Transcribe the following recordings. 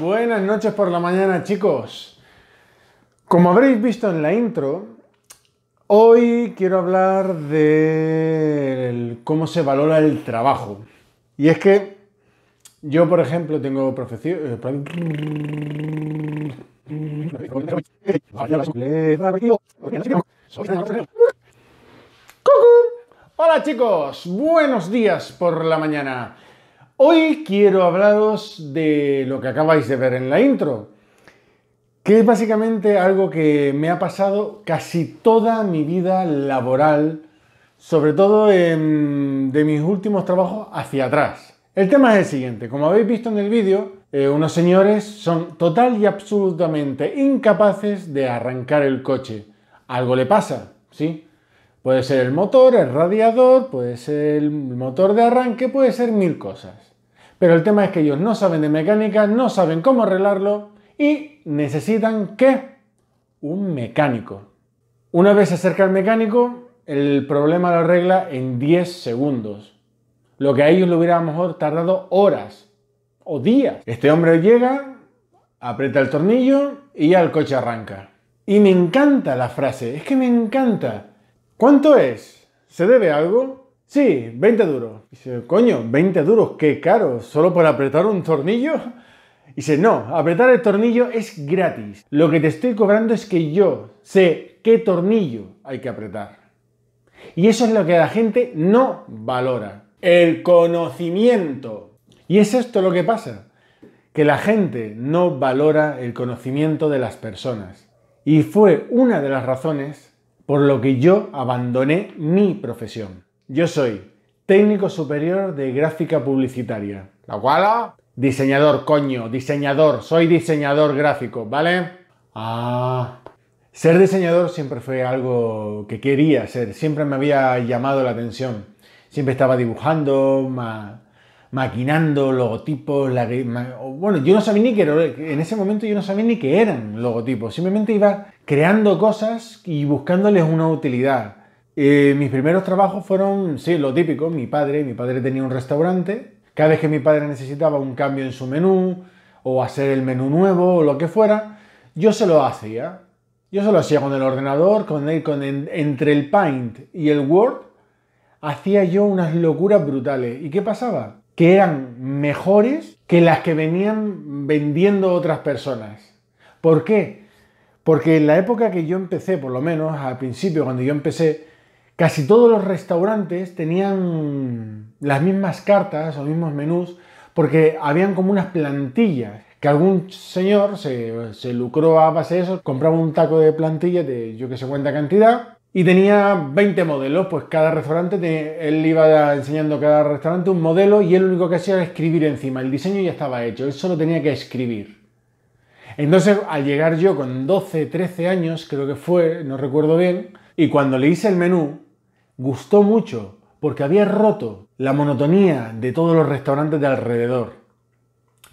Buenas noches por la mañana, chicos. Como habréis visto en la intro, hoy quiero hablar de cómo se valora el trabajo. Y es que yo, por ejemplo, tengo profesión... Eh, Hola chicos, buenos días por la mañana. Hoy quiero hablaros de lo que acabáis de ver en la intro, que es básicamente algo que me ha pasado casi toda mi vida laboral, sobre todo en, de mis últimos trabajos hacia atrás. El tema es el siguiente, como habéis visto en el vídeo, eh, unos señores son total y absolutamente incapaces de arrancar el coche. Algo le pasa, ¿sí? Puede ser el motor, el radiador, puede ser el motor de arranque, puede ser mil cosas. Pero el tema es que ellos no saben de mecánica, no saben cómo arreglarlo y necesitan que un mecánico. Una vez se acerca el mecánico, el problema lo arregla en 10 segundos, lo que a ellos le hubiera lo mejor tardado horas o días. Este hombre llega, aprieta el tornillo y ya el coche arranca. Y me encanta la frase, es que me encanta. ¿Cuánto es? ¿Se debe algo? Sí, 20 duros dice, coño, 20 duros, qué caro, solo por apretar un tornillo. Y dice, no, apretar el tornillo es gratis. Lo que te estoy cobrando es que yo sé qué tornillo hay que apretar. Y eso es lo que la gente no valora. El conocimiento. Y es esto lo que pasa. Que la gente no valora el conocimiento de las personas. Y fue una de las razones por lo que yo abandoné mi profesión. Yo soy técnico superior de gráfica publicitaria. ¿La cual? Ah, diseñador, coño, diseñador, soy diseñador gráfico, ¿vale? Ah. Ser diseñador siempre fue algo que quería ser, siempre me había llamado la atención. Siempre estaba dibujando, maquinando logotipos, la bueno, yo no sabía ni que en ese momento yo no sabía ni qué eran logotipos, simplemente iba creando cosas y buscándoles una utilidad mis primeros trabajos fueron, sí, lo típico, mi padre, mi padre tenía un restaurante, cada vez que mi padre necesitaba un cambio en su menú, o hacer el menú nuevo, o lo que fuera, yo se lo hacía. Yo se lo hacía con el ordenador, con, entre el Paint y el Word, hacía yo unas locuras brutales. ¿Y qué pasaba? Que eran mejores que las que venían vendiendo otras personas. ¿Por qué? Porque en la época que yo empecé, por lo menos al principio, cuando yo empecé, Casi todos los restaurantes tenían las mismas cartas o mismos menús porque habían como unas plantillas que algún señor se, lucró a base de eso, compraba un taco de plantilla de yo que sé cuánta cantidad y tenía 20 modelos, pues cada restaurante, él iba enseñando cada restaurante un modelo y él lo único que hacía era escribir encima, el diseño ya estaba hecho, él solo tenía que escribir. Entonces, al llegar yo con 12, 13 años, creo que fue, no recuerdo bien, y cuando le hice el menú, gustó mucho porque había roto la monotonía de todos los restaurantes de alrededor.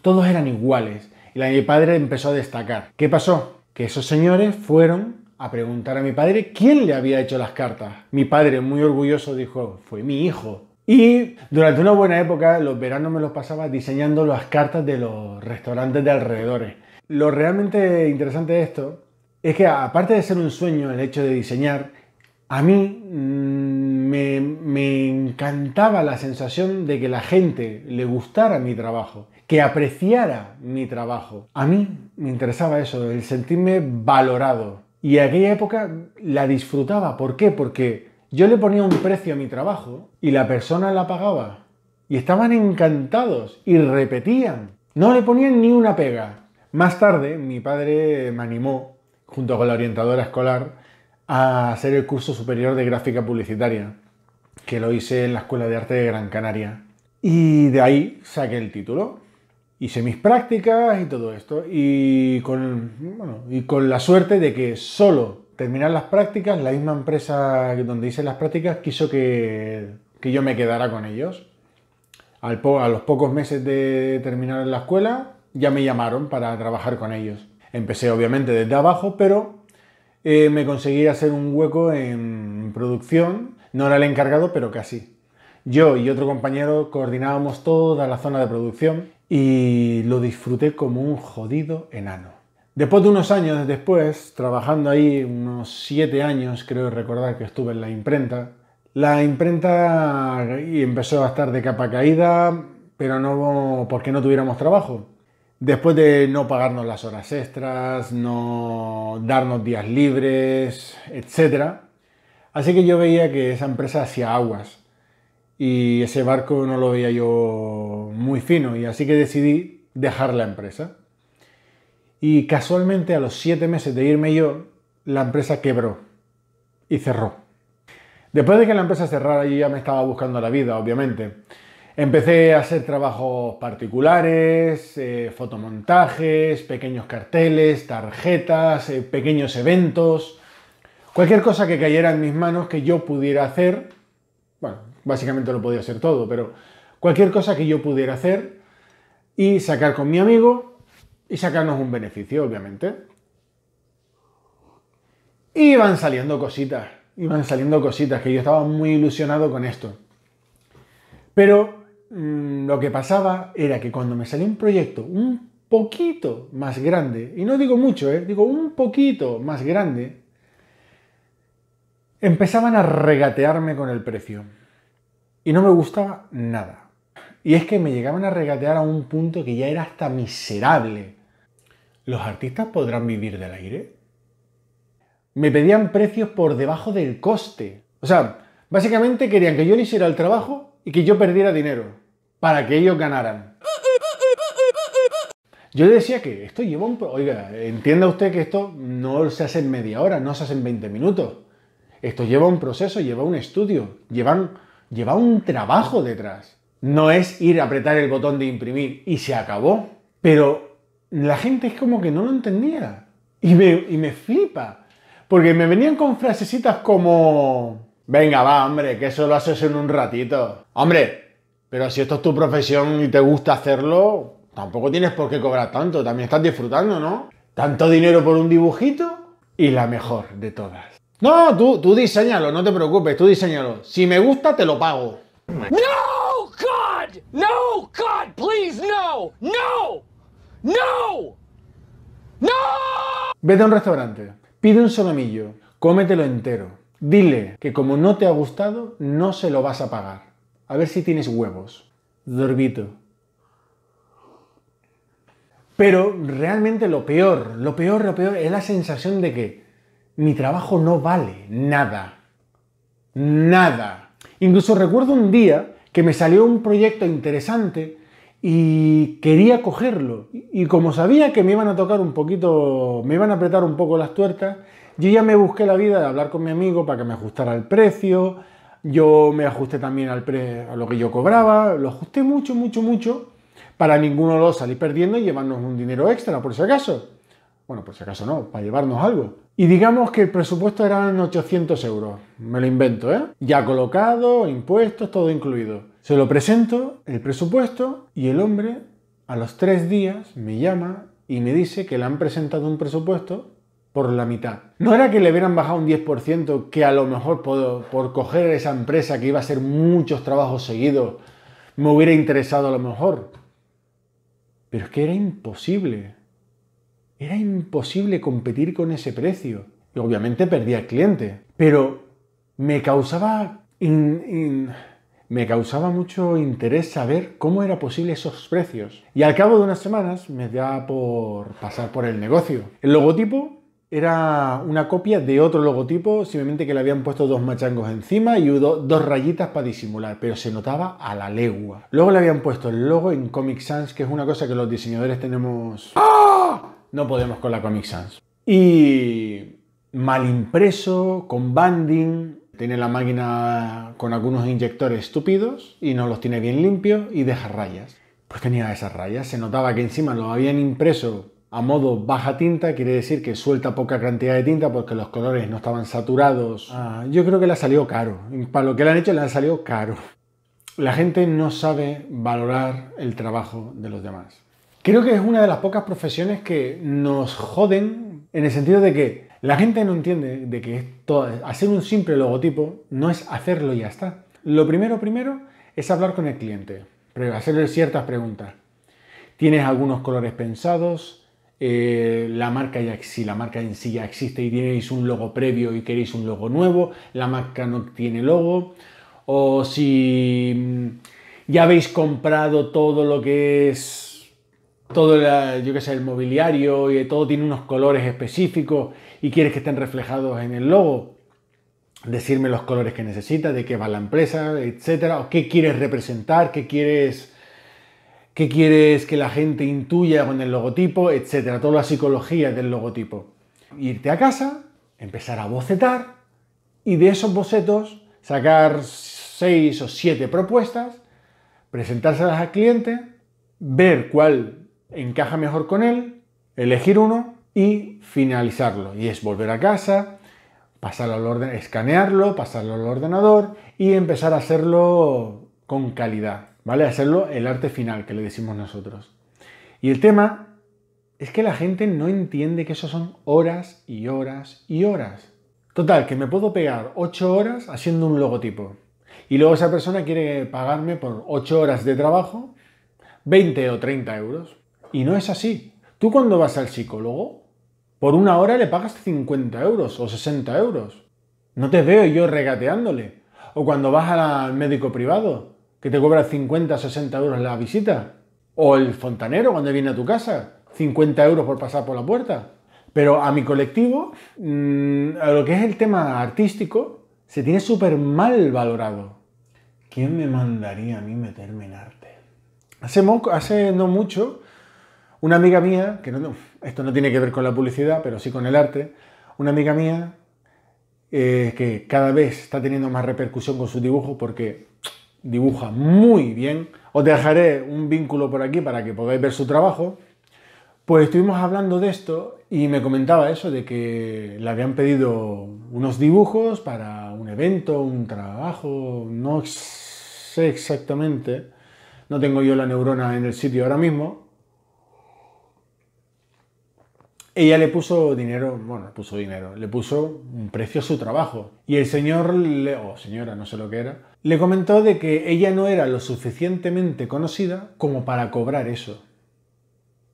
Todos eran iguales y la de mi padre empezó a destacar. ¿Qué pasó? Que esos señores fueron a preguntar a mi padre quién le había hecho las cartas. Mi padre, muy orgulloso, dijo, fue mi hijo. Y durante una buena época, los veranos me los pasaba diseñando las cartas de los restaurantes de alrededores. Lo realmente interesante de esto es que, aparte de ser un sueño el hecho de diseñar, a mí mm, me, encantaba la sensación de que la gente le gustara mi trabajo, que apreciara mi trabajo. A mí me interesaba eso, el sentirme valorado. Y aquella época la disfrutaba. ¿Por qué? Porque yo le ponía un precio a mi trabajo y la persona la pagaba. Y estaban encantados y repetían. No le ponían ni una pega. Más tarde, mi padre me animó, junto con la orientadora escolar, a hacer el curso superior de gráfica publicitaria que lo hice en la Escuela de Arte de Gran Canaria. Y de ahí saqué el título. Hice mis prácticas y todo esto. Y con, y con la suerte de que solo terminar las prácticas, la misma empresa donde hice las prácticas quiso que, yo me quedara con ellos. Al a los pocos meses de terminar la escuela, ya me llamaron para trabajar con ellos. Empecé obviamente desde abajo, pero eh, me conseguí hacer un hueco en producción no era el encargado, pero casi. Yo y otro compañero coordinábamos toda la zona de producción y lo disfruté como un jodido enano. Después de unos años después, trabajando ahí unos siete años, creo recordar que estuve en la imprenta, la imprenta empezó a estar de capa caída, pero no porque no tuviéramos trabajo. Después de no pagarnos las horas extras, no darnos días libres, etcétera, Así que yo veía que esa empresa hacía aguas y ese barco no lo veía yo muy fino y así que decidí dejar la empresa. Y casualmente a los siete meses de irme yo, la empresa quebró y cerró. Después de que la empresa cerrara, yo ya me estaba buscando la vida, obviamente. Empecé a hacer trabajos particulares, eh, fotomontajes, pequeños carteles, tarjetas, eh, pequeños eventos. Cualquier cosa que cayera en mis manos que yo pudiera hacer, bueno, básicamente lo podía hacer todo, pero cualquier cosa que yo pudiera hacer y sacar con mi amigo y sacarnos un beneficio, obviamente. Y iban saliendo cositas, iban saliendo cositas, que yo estaba muy ilusionado con esto. Pero mm, lo que pasaba era que cuando me salía un proyecto un poquito más grande, y no digo mucho, ¿eh? digo un poquito más grande, empezaban a regatearme con el precio. Y no me gustaba nada. Y es que me llegaban a regatear a un punto que ya era hasta miserable. ¿Los artistas podrán vivir del aire? Me pedían precios por debajo del coste. O sea, básicamente querían que yo le hiciera el trabajo y que yo perdiera dinero, para que ellos ganaran. Yo le decía que esto lleva un... Oiga, entienda usted que esto no se hace en media hora, no se hace en 20 minutos esto lleva un proceso, lleva un estudio, lleva un trabajo detrás. No es ir a apretar el botón de imprimir y se acabó. Pero la gente es como que no lo entendía. Y me, y me flipa. Porque me venían con frasecitas como... Venga, va, hombre, que eso lo haces en un ratito. Hombre, pero si esto es tu profesión y te gusta hacerlo, tampoco tienes por qué cobrar tanto. También estás disfrutando, ¿no? Tanto dinero por un dibujito y la mejor de todas. No, tú, tú diseñalo, no te preocupes, tú diseñalo. Si me gusta, te lo pago. ¡No, God! ¡No, God! ¡Please, no! ¡No! ¡No! ¡No! Vete a un restaurante, pide un solomillo, cómetelo entero. Dile que como no te ha gustado, no se lo vas a pagar. A ver si tienes huevos. Dorbito. Pero realmente lo peor, lo peor, lo peor es la sensación de que mi trabajo no vale nada. Nada. Incluso recuerdo un día que me salió un proyecto interesante y quería cogerlo. Y como sabía que me iban a tocar un poquito, me iban a apretar un poco las tuertas, yo ya me busqué la vida de hablar con mi amigo para que me ajustara el precio. Yo me ajusté también al a lo que yo cobraba, lo ajusté mucho, mucho, mucho, para ninguno de los salir perdiendo y llevarnos un dinero extra, por si acaso bueno, por pues si acaso no, para llevarnos algo. Y digamos que el presupuesto eran 800 euros, me lo invento, ¿eh? Ya colocado, impuestos, todo incluido. Se lo presento, el presupuesto, y el hombre a los tres días me llama y me dice que le han presentado un presupuesto por la mitad. No era que le hubieran bajado un 10%, que a lo mejor por, por coger esa empresa que iba a hacer muchos trabajos seguidos, me hubiera interesado a lo mejor. Pero es que era imposible. Era imposible competir con ese precio. Y obviamente perdía cliente. Pero me causaba... me causaba mucho interés saber cómo era posible esos precios. Y al cabo de unas semanas me daba por pasar por el negocio. El logotipo era una copia de otro logotipo, simplemente que le habían puesto dos machangos encima y dos rayitas para disimular, pero se notaba a la legua. Luego le habían puesto el logo en Comic Sans, que es una cosa que los diseñadores tenemos no podemos con la Comic Sans. Y mal impreso, con banding, tiene la máquina con algunos inyectores estúpidos y no los tiene bien limpios y deja rayas. Pues tenía esas rayas, se notaba que encima lo habían impreso a modo baja tinta, quiere decir que suelta poca cantidad de tinta porque los colores no estaban saturados. Ah, yo creo que le ha salido caro. Para lo que le han hecho le ha salido caro. La gente no sabe valorar el trabajo de los demás. Creo que es una de las pocas profesiones que nos joden en el sentido de que la gente no entiende de que hacer un simple logotipo no es hacerlo y ya está. Lo primero, primero, es hablar con el cliente, hacerle ciertas preguntas. ¿Tienes algunos colores pensados? Eh, la marca ya, si la marca en sí ya existe y tenéis un logo previo y queréis un logo nuevo, la marca no tiene logo, o si mm, ya habéis comprado todo lo que es todo, yo sé, el mobiliario y todo tiene unos colores específicos y quieres que estén reflejados en el logo. Decirme los colores que necesitas, de qué va la empresa, etcétera, o qué quieres representar, qué quieres, qué quieres que la gente intuya con el logotipo, etcétera. Toda la psicología del logotipo. Irte a casa, empezar a bocetar y de esos bocetos sacar seis o siete propuestas, presentárselas al cliente, ver cuál encaja mejor con él, elegir uno y finalizarlo. Y es volver a casa, al orden, escanearlo, pasarlo al ordenador y empezar a hacerlo con calidad, ¿vale? Hacerlo el arte final que le decimos nosotros. Y el tema es que la gente no entiende que eso son horas y horas y horas. Total, que me puedo pegar 8 horas haciendo un logotipo. Y luego esa persona quiere pagarme por 8 horas de trabajo 20 o 30 euros. Y no es así. Tú cuando vas al psicólogo, por una hora le pagas 50 euros o 60 euros. No te veo yo regateándole. O cuando vas al médico privado, que te cobra 50 o 60 euros la visita. O el fontanero cuando viene a tu casa, 50 euros por pasar por la puerta. Pero a mi colectivo, mm, a lo que es el tema artístico, se tiene súper mal valorado. ¿Quién me mandaría a mí meterme en arte? hace no mucho una amiga mía, que esto no tiene que ver con la publicidad, pero sí con el arte, una amiga mía eh, que cada vez está teniendo más repercusión con su dibujo porque dibuja muy bien. Os dejaré un vínculo por aquí para que podáis ver su trabajo. Pues estuvimos hablando de esto y me comentaba eso, de que le habían pedido unos dibujos para un evento, un trabajo, no sé exactamente, no tengo yo la neurona en el sitio ahora mismo, Ella le puso dinero, bueno, puso dinero, le puso un precio a su trabajo. Y el señor, o señora, no sé lo que era, le comentó de que ella no era lo suficientemente conocida como para cobrar eso.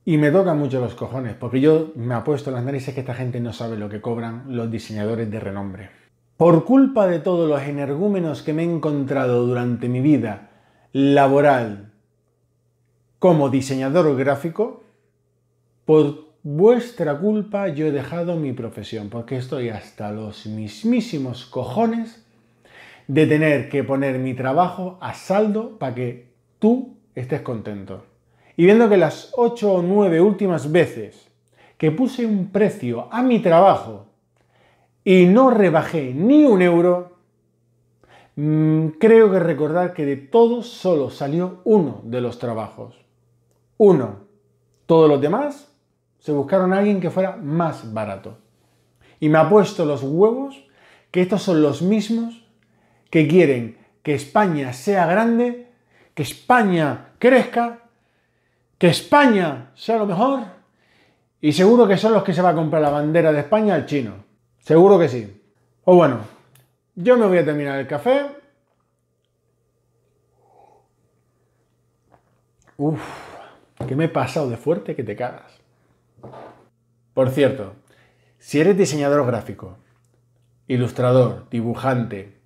Y me toca mucho los cojones, porque yo me apuesto en las narices que esta gente no sabe lo que cobran los diseñadores de renombre. Por culpa de todos los energúmenos que me he encontrado durante mi vida laboral como diseñador gráfico, por vuestra culpa yo he dejado mi profesión, porque estoy hasta los mismísimos cojones de tener que poner mi trabajo a saldo para que tú estés contento. Y viendo que las ocho o nueve últimas veces que puse un precio a mi trabajo y no rebajé ni un euro, mm, creo que recordar que de todos solo salió uno de los trabajos. Uno. Todos los demás se buscaron a alguien que fuera más barato. Y me ha puesto los huevos que estos son los mismos que quieren que España sea grande, que España crezca, que España sea lo mejor. Y seguro que son los que se va a comprar la bandera de España al chino. Seguro que sí. O bueno, yo me voy a terminar el café. Uf, que me he pasado de fuerte que te cagas. Por cierto, si eres diseñador gráfico, ilustrador, dibujante,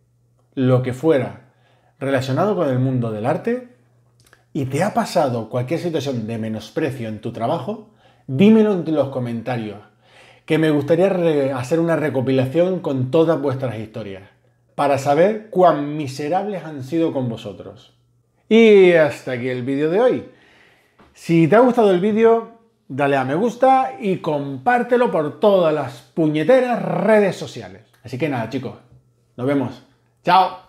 lo que fuera, relacionado con el mundo del arte, y te ha pasado cualquier situación de menosprecio en tu trabajo, dímelo en los comentarios, que me gustaría hacer una recopilación con todas vuestras historias, para saber cuán miserables han sido con vosotros. Y hasta aquí el vídeo de hoy. Si te ha gustado el vídeo, dale a me gusta y compártelo por todas las puñeteras redes sociales. Así que nada, chicos, nos vemos. ¡Chao!